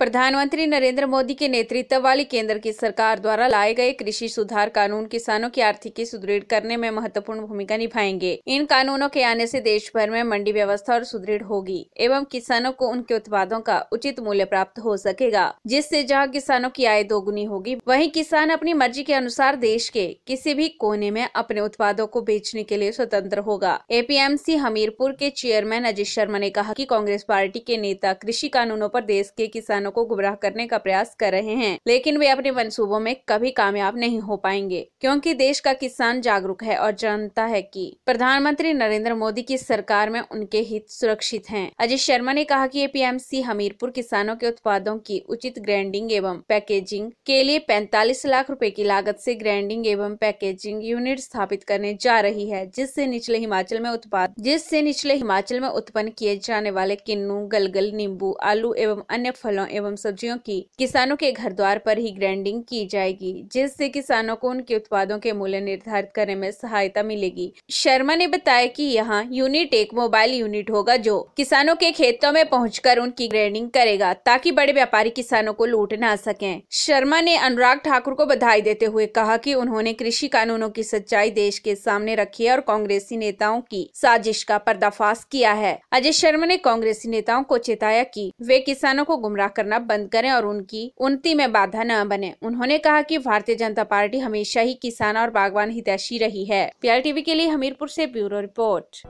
प्रधानमंत्री नरेंद्र मोदी के नेतृत्व वाली केंद्र की सरकार द्वारा लाए गए कृषि सुधार कानून किसानों की आर्थिकी सुदृढ़ करने में महत्वपूर्ण भूमिका निभाएंगे इन कानूनों के आने से देश भर में मंडी व्यवस्था और सुदृढ़ होगी एवं किसानों को उनके उत्पादों का उचित मूल्य प्राप्त हो सकेगा जिससे जहाँ किसानों की आय दोगुनी होगी वही किसान अपनी मर्जी के अनुसार देश के किसी भी कोने में अपने उत्पादों को बेचने के लिए स्वतंत्र होगा एपीएमसी हमीरपुर के चेयरमैन अजय शर्मा ने कहा की कांग्रेस पार्टी के नेता कृषि कानूनों आरोप देश के किसानों किसानों को गुमराह करने का प्रयास कर रहे हैं लेकिन वे अपने मनसूबों में कभी कामयाब नहीं हो पाएंगे क्योंकि देश का किसान जागरूक है और जानता है कि प्रधानमंत्री नरेंद्र मोदी की सरकार में उनके हित सुरक्षित हैं। अजय शर्मा ने कहा कि एपीएमसी हमीरपुर किसानों के उत्पादों की उचित ग्रैंडिंग एवं पैकेजिंग के लिए पैंतालीस लाख रूपए की लागत ऐसी ग्रैंडिंग एवं पैकेजिंग यूनिट स्थापित करने जा रही है जिससे निचले हिमाचल में उत्पाद जिससे निचले हिमाचल में उत्पन्न किए जाने वाले किन्नू गलगल नींबू आलू एवं अन्य फलों एवं सब्जियों की किसानों के घर द्वार पर ही ग्रैंडिंग की जाएगी जिससे किसानों को उनके उत्पादों के मूल्य निर्धारित करने में सहायता मिलेगी शर्मा ने बताया कि यहाँ यूनिट एक मोबाइल यूनिट होगा जो किसानों के खेतों में पहुँच उनकी ग्रैंडिंग करेगा ताकि बड़े व्यापारी किसानों को लूट न सके शर्मा ने अनुराग ठाकुर को बधाई देते हुए कहा की उन्होंने कृषि कानूनों की सच्चाई देश के सामने रखी है और कांग्रेसी नेताओं की साजिश का पर्दाफाश किया है अजय शर्मा ने कांग्रेसी नेताओं को चेताया की वे किसानों को गुमराह करना करना बंद करें और उनकी उन्नति में बाधा न बने उन्होंने कहा कि भारतीय जनता पार्टी हमेशा ही किसान और बागवान हितैषी रही है पीआर टीवी के लिए हमीरपुर से ब्यूरो रिपोर्ट